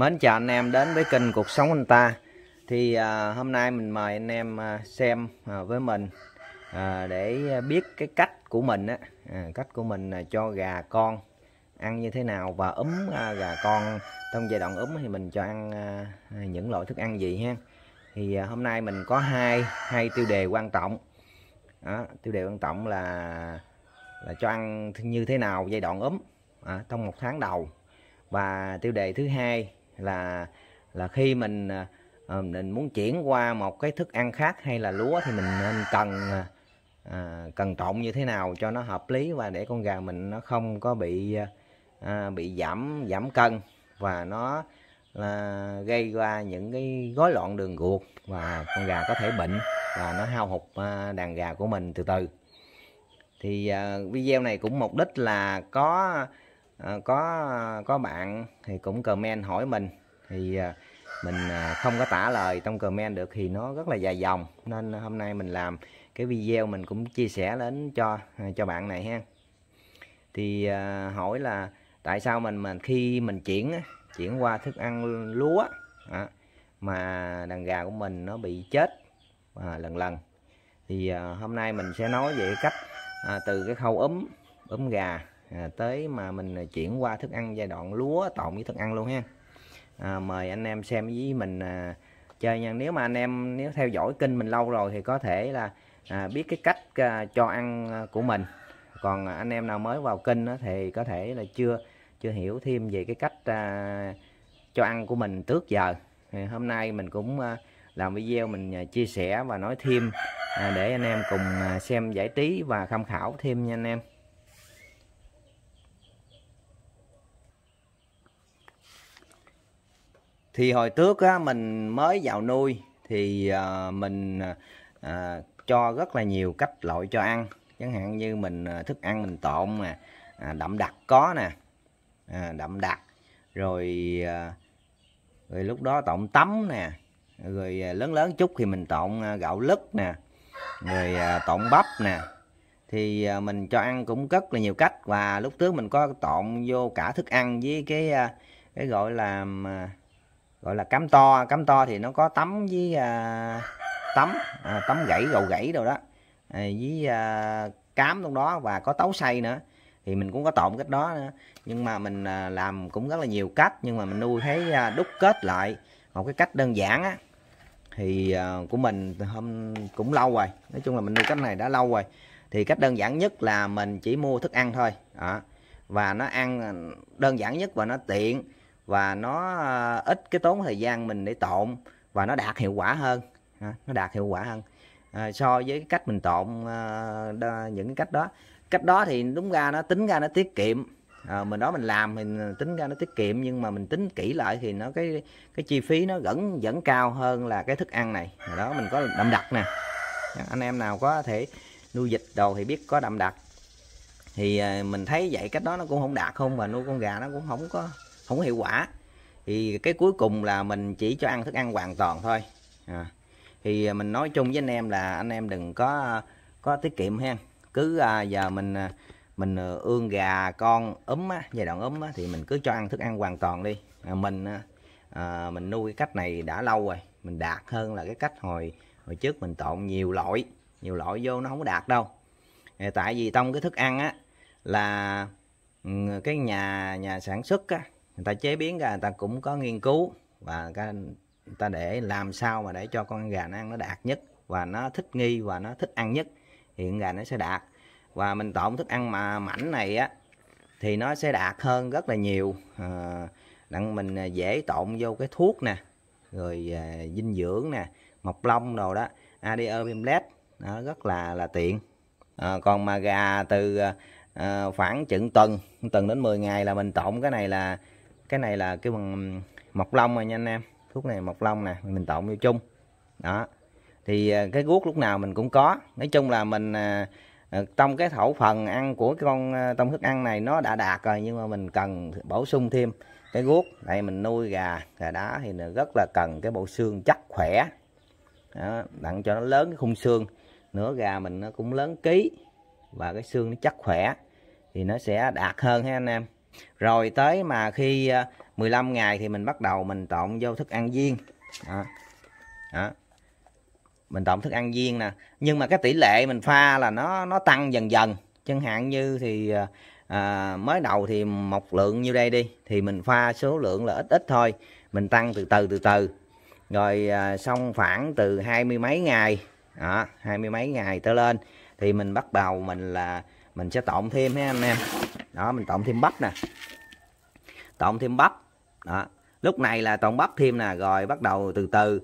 Mến chào anh em đến với kênh Cuộc Sống Anh Ta Thì à, hôm nay mình mời anh em à, xem à, với mình à, Để biết cái cách của mình á à, Cách của mình à, cho gà con ăn như thế nào Và ấm à, gà con trong giai đoạn ấm thì mình cho ăn à, những loại thức ăn gì ha Thì à, hôm nay mình có hai hai tiêu đề quan trọng Đó, Tiêu đề quan trọng là là cho ăn như thế nào giai đoạn ấm à, trong một tháng đầu và tiêu đề thứ hai là là khi mình à, à, mình muốn chuyển qua một cái thức ăn khác hay là lúa thì mình nên cần à, à, cần trộn như thế nào cho nó hợp lý và để con gà mình nó không có bị à, bị giảm giảm cân và nó là gây ra những cái gói loạn đường ruột và con gà có thể bệnh và nó hao hụt đàn gà của mình từ từ thì video này cũng mục đích là có Ờ, có có bạn thì cũng comment hỏi mình thì ờ, mình ờ, không có tả lời trong comment được thì nó rất là dài dòng nên hôm nay mình làm cái video mình cũng chia sẻ đến cho cho bạn này ha thì hỏi là tại sao mình mà khi mình chuyển chuyển qua thức ăn lúa mà đàn gà của mình nó bị chết à, lần lần thì hôm nay mình sẽ nói về cách à, từ cái khâu ấm ấm gà À, tới mà mình à, chuyển qua thức ăn giai đoạn lúa tổng với thức ăn luôn ha à, mời anh em xem với mình à, chơi nha nếu mà anh em nếu theo dõi kênh mình lâu rồi thì có thể là à, biết cái cách à, cho ăn à, của mình còn anh em nào mới vào kênh đó, thì có thể là chưa chưa hiểu thêm về cái cách à, cho ăn của mình trước giờ thì hôm nay mình cũng à, làm video mình chia sẻ và nói thêm à, để anh em cùng xem giải trí và tham khảo thêm nha anh em thì hồi trước á, mình mới vào nuôi thì à, mình à, cho rất là nhiều cách loại cho ăn chẳng hạn như mình à, thức ăn mình tộn nè à, đậm đặc có nè à, đậm đặc rồi à, rồi lúc đó tộn tắm nè rồi à, lớn lớn chút thì mình tộn à, gạo lứt nè rồi tộn bắp nè thì mình cho ăn cũng rất là nhiều cách và lúc trước mình có tộn vô cả thức ăn với cái cái gọi là gọi là cám to cám to thì nó có tấm với à, tấm à, tấm gãy gầu gãy đâu đó à, với à, cám trong đó và có tấu xay nữa thì mình cũng có tộn cách đó nữa. nhưng mà mình à, làm cũng rất là nhiều cách nhưng mà mình nuôi thấy à, đúc kết lại một cái cách đơn giản á thì à, của mình hôm cũng lâu rồi nói chung là mình nuôi cách này đã lâu rồi thì cách đơn giản nhất là mình chỉ mua thức ăn thôi đó. và nó ăn à, đơn giản nhất và nó tiện và nó à, ít cái tốn thời gian mình để tộn và nó đạt hiệu quả hơn à, nó đạt hiệu quả hơn à, so với cái cách mình tộn những cái cách đó cách đó thì đúng ra nó tính ra nó tiết kiệm à, mình đó mình làm mình tính ra nó tiết kiệm nhưng mà mình tính kỹ lại thì nó cái cái chi phí nó vẫn vẫn cao hơn là cái thức ăn này Rồi đó mình có đậm đặc nè anh em nào có thể nuôi vịt đồ thì biết có đậm đặc thì mình thấy vậy cách đó nó cũng không đạt không và nuôi con gà nó cũng không có không có hiệu quả thì cái cuối cùng là mình chỉ cho ăn thức ăn hoàn toàn thôi à. thì mình nói chung với anh em là anh em đừng có có tiết kiệm ha cứ à, giờ mình à, mình à, ương gà con ấm á, giai đoạn ấm á, thì mình cứ cho ăn thức ăn hoàn toàn đi à, mình à, à, mình nuôi cái cách này đã lâu rồi mình đạt hơn là cái cách hồi hồi trước mình tộn nhiều loại nhiều loại vô nó không có đạt đâu tại vì trong cái thức ăn á là ừ, cái nhà nhà sản xuất á, người ta chế biến ra người ta cũng có nghiên cứu và người ta để làm sao mà để cho con gà nó ăn nó đạt nhất và nó thích nghi và nó thích ăn nhất thì con gà nó sẽ đạt và mình trộn thức ăn mà mảnh này á thì nó sẽ đạt hơn rất là nhiều à, đặng mình ờ, dễ trộn vô cái thuốc nè rồi à, dinh dưỡng nè mọc lông đồ đó ADO Bimlet nó rất là là tiện à, còn mà gà từ à, khoảng chừng tuần tuần đến 10 ngày là mình trộn cái này là cái này là cái bằng mọc lông rồi nha anh em thuốc này mọc lông nè mình trộn vô chung đó thì à, cái guốc lúc nào mình cũng có nói chung là mình à, à, trong cái khẩu phần ăn của cái con tôm thức ăn này nó đã đạt rồi nhưng mà mình cần bổ sung thêm cái guốc đây mình nuôi gà gà đá thì rất là cần cái bộ xương chắc khỏe đó, đặng cho nó lớn cái khung xương nữa gà mình nó cũng lớn ký và cái xương nó chắc khỏe thì nó sẽ đạt hơn ha anh em rồi tới mà khi 15 à, ngày thì mình bắt đầu mình trộn vô thức ăn viên đó. đó mình trộn thức ăn viên nè nhưng mà cái tỷ lệ mình pha là nó nó tăng dần dần chẳng hạn như thì à, à mới đầu thì một lượng như đây đi thì mình pha số lượng là ít ít thôi mình tăng từ từ từ từ rồi à, xong khoảng từ hai mươi mấy ngày đó hai mươi mấy ngày tới lên thì mình bắt đầu mình là mình sẽ trộn thêm ha anh em đó mình cộng thêm bắp nè cộng thêm bắp đó lúc này là tổng bắp thêm nè rồi bắt đầu từ từ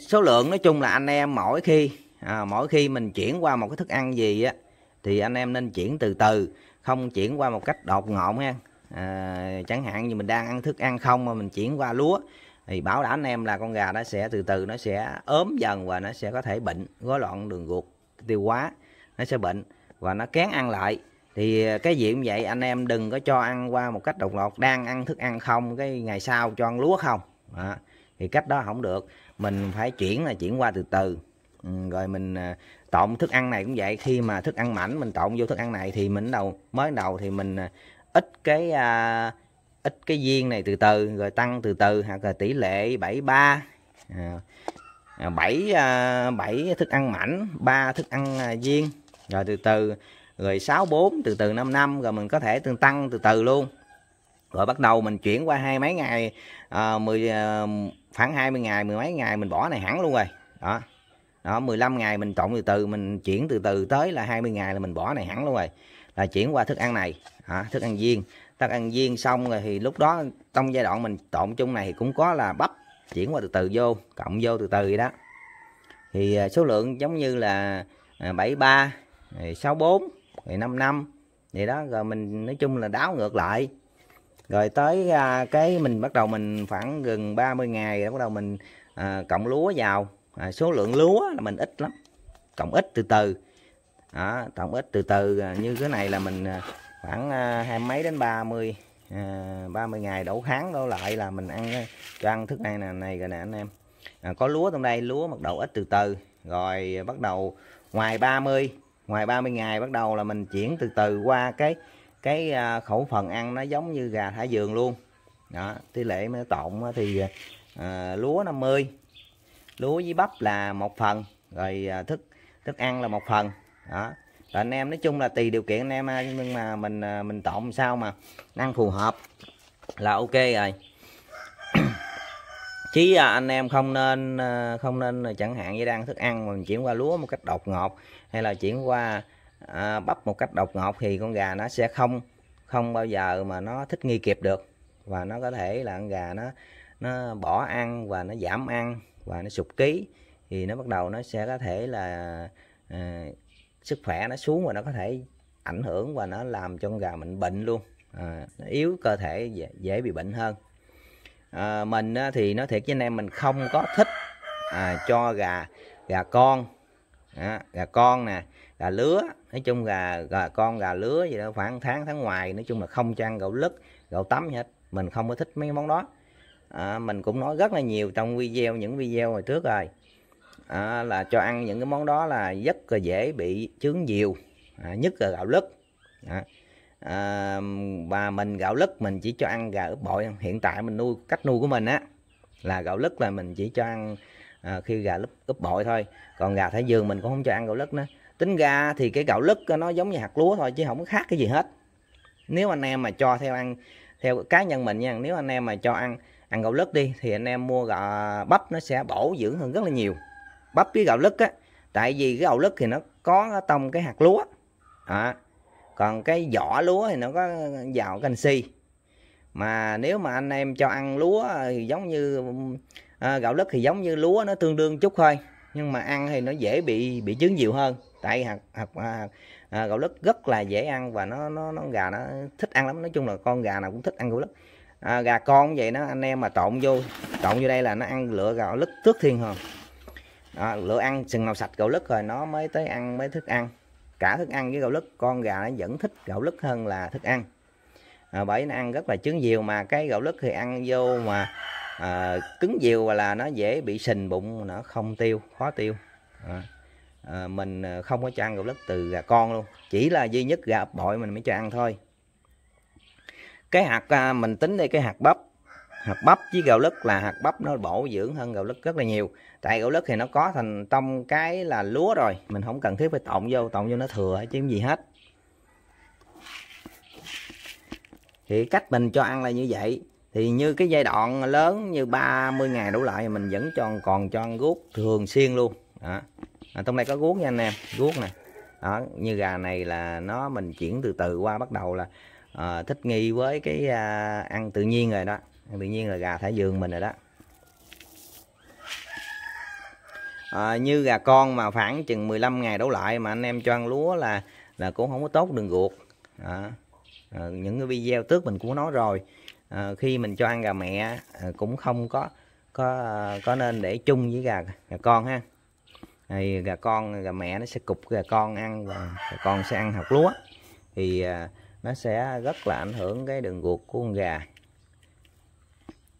số lượng nói chung là anh em mỗi khi à, mỗi khi mình chuyển qua một cái thức ăn gì á thì anh em nên chuyển từ từ không chuyển qua một cách đột ngột nha à, chẳng hạn như mình đang ăn thức ăn không mà mình chuyển qua lúa thì bảo đảm anh em là con gà nó sẽ từ từ nó sẽ ốm dần và nó sẽ có thể bệnh rối loạn đường ruột tiêu hóa nó sẽ bệnh và nó kén ăn lại thì ờ, cái gì cũng vậy anh em đừng có cho ăn qua một cách đột ngột đang ăn thức ăn không cái ngày sau cho ăn lúa không đó. thì cách đó không được mình phải chuyển là chuyển qua từ từ ừ, rồi mình ờ, tộn thức ăn này cũng vậy khi mà thức ăn mảnh mình tộn vô thức ăn này thì mình đầu mới đầu thì mình ờ, ít cái à, ít cái viên này từ từ rồi tăng từ từ hoặc là tỷ lệ 73 bảy à, à, à, bảy thức ăn mảnh ba thức ăn viên rồi từ từ rồi 64 từ từ 5 năm rồi mình có thể tương tăng từ từ luôn rồi bắt đầu mình chuyển qua hai mấy ngày à, 10 à, khoảng 20 ngày mười mấy ngày mình bỏ này hẳn luôn rồi đó đó 15 ngày mình cộng từ từ mình chuyển từ từ tới là 20 ngày là mình bỏ này hẳn luôn rồi là chuyển qua thức ăn này à, thức ăn viên thức ăn viên xong rồi thì lúc đó trong giai đoạn mình trộn chung này thì cũng có là bắp chuyển qua từ từ vô cộng vô từ từ vậy đó thì à, số lượng giống như là 73 à, 64 thì 5 năm vậy đó rồi mình nói chung là đáo ngược lại rồi tới à, cái mình bắt đầu mình khoảng gần 30 ngày rồi bắt đầu mình à, cộng lúa vào à, số lượng lúa là mình ít lắm cộng ít từ từ đó, cộng ít từ từ à, như cái này là mình à, khoảng à, hai mấy đến 30 à, 30 ngày đổ kháng đổ lại là mình ăn à, cho ăn thức ăn này, này rồi nè anh em à, có lúa trong đây lúa bắt đầu ít từ từ rồi bắt đầu ngoài 30 ngoài 30 ngày bắt đầu là mình chuyển từ từ qua cái cái à, khẩu phần ăn nó giống như gà thả giường luôn đó tỷ lệ tộn thì à, lúa 50 lúa với bắp là một phần rồi à, thức thức ăn là một phần đó rồi anh em nói chung là tùy điều kiện anh em à, nhưng mà mình mình tộn sao mà ăn phù hợp là ok rồi chứ anh em không nên không nên chẳng hạn như đang thức ăn mà mình chuyển qua lúa một cách đột ngột hay là chuyển qua à, bắp một cách đột ngột thì con gà nó sẽ không không bao giờ mà nó thích nghi kịp được và nó có thể là con gà nó nó bỏ ăn và nó giảm ăn và nó sụp ký thì nó bắt đầu nó sẽ có thể là à, sức khỏe nó xuống và nó có thể ảnh hưởng và nó làm cho con gà mình bệnh luôn à, nó yếu cơ thể dễ, dễ bị bệnh hơn à, mình thì nói thiệt với anh em mình không có thích à, cho gà gà con à, gà con nè gà lứa nói chung gà gà con gà lứa gì đó khoảng tháng tháng ngoài nói chung là không chăn gạo lứt gạo tắm hết mình không có thích mấy món đó à, mình cũng nói rất là nhiều trong video những video hồi trước rồi à, là cho ăn những cái món đó là rất là dễ bị chướng nhiều à, nhất là gạo lứt à, à, và mình gạo lứt mình chỉ cho ăn gà ướp bội hiện tại mình nuôi cách nuôi của mình á là gạo lứt là mình chỉ cho ăn à, khi gà lúc úp bội thôi còn gà thái dương mình cũng không cho ăn gạo lứt nữa tính ra thì cái gạo lứt ờ, nó giống như hạt lúa thôi chứ không có khác cái gì hết nếu anh em mà cho theo ăn theo cá nhân mình nha nếu anh em mà cho ăn ăn gạo lứt đi thì anh em mua gạo bắp nó sẽ bổ dưỡng hơn rất là nhiều bắp với gạo lứt á tại vì cái gạo lứt thì nó có ở trong cái hạt lúa à, còn cái vỏ lúa thì nó có giàu canxi mà nếu mà anh em cho ăn lúa ờ, thì giống như à, gạo lứt thì giống như lúa nó tương đương chút thôi nhưng mà ăn thì nó dễ bị bị trứng nhiều hơn tại hạt hạt, à, à, gạo lứt rất là dễ ăn và nó nó nó gà nó thích ăn lắm nói chung là con gà nào cũng thích ăn gạo lứt à, gà con cũng vậy nó anh em mà trộn vô trộn vô đây là nó ăn lựa gạo lứt trước thiên hơn. à, lựa ăn sừng nào sạch gạo lứt rồi nó mới tới ăn mới thức ăn cả thức ăn với gạo lứt con gà nó vẫn thích gạo lứt hơn là thức ăn à, bởi nó ăn rất là trứng nhiều mà cái gạo lứt thì ăn vô mà à, cứng diều là nó dễ bị sình bụng nó không tiêu khó tiêu à, à, mình à, không có cho ăn gạo lứt từ gà con luôn chỉ là duy nhất gà ấp bội mình mới cho ăn thôi cái hạt à, mình tính đây cái hạt bắp hạt bắp với gạo lứt là hạt bắp nó bổ dưỡng hơn gạo lứt rất là nhiều tại gạo lứt thì nó có thành trong cái là lúa rồi mình không cần thiết phải tọng vô tọng vô nó thừa chứ gì hết thì cách mình cho ăn là như vậy thì như cái giai đoạn lớn như 30 ngày đủ lại mình vẫn cho còn cho ăn guốc thường xuyên luôn đó. À, trong đây có guốc nha anh em guốc nè đó, như gà này là nó mình chuyển từ từ qua bắt đầu là à, thích nghi với cái à, ăn tự nhiên rồi đó ăn tự nhiên là gà thả giường mình rồi đó à, như gà con mà khoảng chừng 15 ngày đổ lại mà anh em cho ăn lúa là là cũng không có tốt đường ruột à, à, những cái video trước mình cũng nói rồi Ờ, khi mình cho ăn gà mẹ ờ, cũng không có có có nên để chung với gà gà con ha thì gà con gà mẹ nó sẽ cục gà con ăn và gà con sẽ ăn hạt lúa thì ờ, nó sẽ rất là ảnh hưởng cái đường ruột của con gà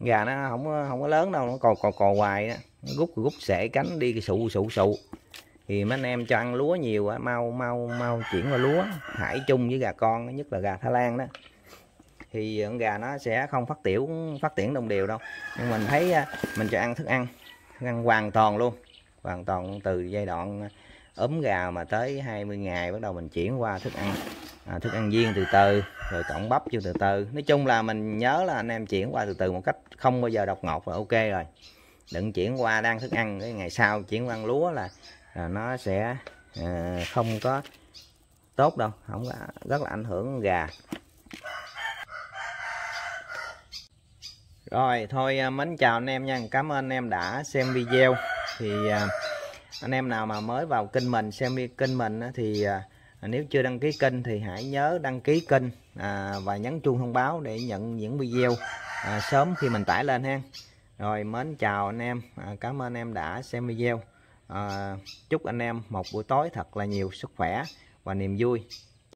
gà nó không không có lớn đâu nó cò cò cò hoài đó. nó rút rút sẻ cánh đi sụ sụ sụ thì mấy anh em cho ăn lúa nhiều mau mau mau chuyển qua lúa hãy chung với gà con nhất là gà Thái Lan đó thì con gà nó sẽ không phát tiểu phát triển đồng đều đâu nhưng mình thấy à, mình cho ăn thức ăn thức ăn hoàn toàn luôn hoàn toàn từ giai đoạn à, ốm gà mà tới 20 ngày bắt đầu mình chuyển qua thức ăn à, thức ăn viên từ từ rồi cộng bắp vô từ từ nói chung là mình nhớ là anh em chuyển qua từ từ một cách không bao giờ độc ngột là ok rồi đừng chuyển qua đang thức ăn cái ngày sau chuyển qua ăn lúa là, là nó sẽ à, không có tốt đâu không có rất là ảnh hưởng gà Rồi thôi à, mến chào anh em nha Cảm ơn anh em đã xem video Thì à, anh em nào mà mới vào kênh mình xem kênh mình thì à, nếu chưa đăng ký kênh thì hãy nhớ đăng ký kênh và nhấn chuông thông báo để nhận những video sớm khi mình tải lên ha Rồi mến chào anh em Cảm ơn anh em đã xem video Chúc anh em một buổi tối thật là nhiều sức khỏe và niềm vui